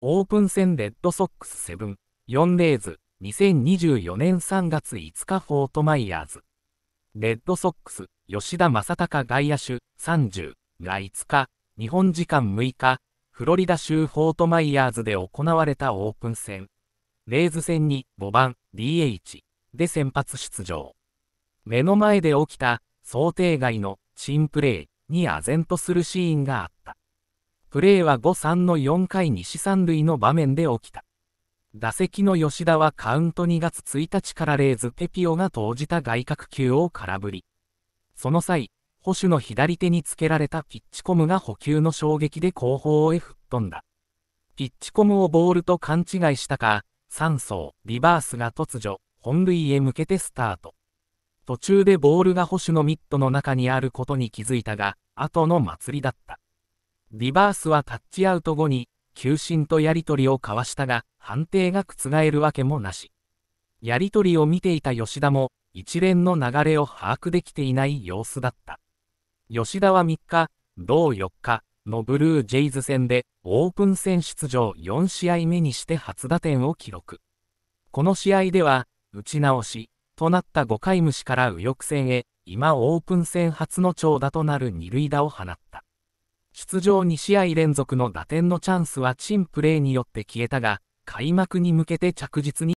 オープン戦レッドソックス7、4レーズ、2024年3月5日フォートマイヤーズ。レッドソックス、吉田正尚外野手30が5日、日本時間6日、フロリダ州フォートマイヤーズで行われたオープン戦。レーズ戦に5番 DH で先発出場。目の前で起きた想定外のチンプレーに唖然とするシーンがあった。プレーは5-3の4回に四三塁の場面で起きた。打席の吉田はカウント2月1日からレーズ・ペピオが投じた外角球を空振り。その際、保守の左手につけられたピッチコムが補給の衝撃で後方へ吹っ飛んだ。ピッチコムをボールと勘違いしたか、3層、リバースが突如、本塁へ向けてスタート。途中でボールが捕手のミットの中にあることに気づいたが、後の祭りだった。リバースはタッチアウト後に、球審とやり取りを交わしたが、判定が覆るわけもなし。やり取りを見ていた吉田も、一連の流れを把握できていない様子だった。吉田は3日、同4日のブルージェイズ戦で、オープン戦出場4試合目にして初打点を記録。この試合では、打ち直し、となった5回虫から右翼戦へ、今オープン戦初の長打となる二塁打を放った。出場2試合連続の打点のチャンスは珍プレーによって消えたが、開幕に向けて着実に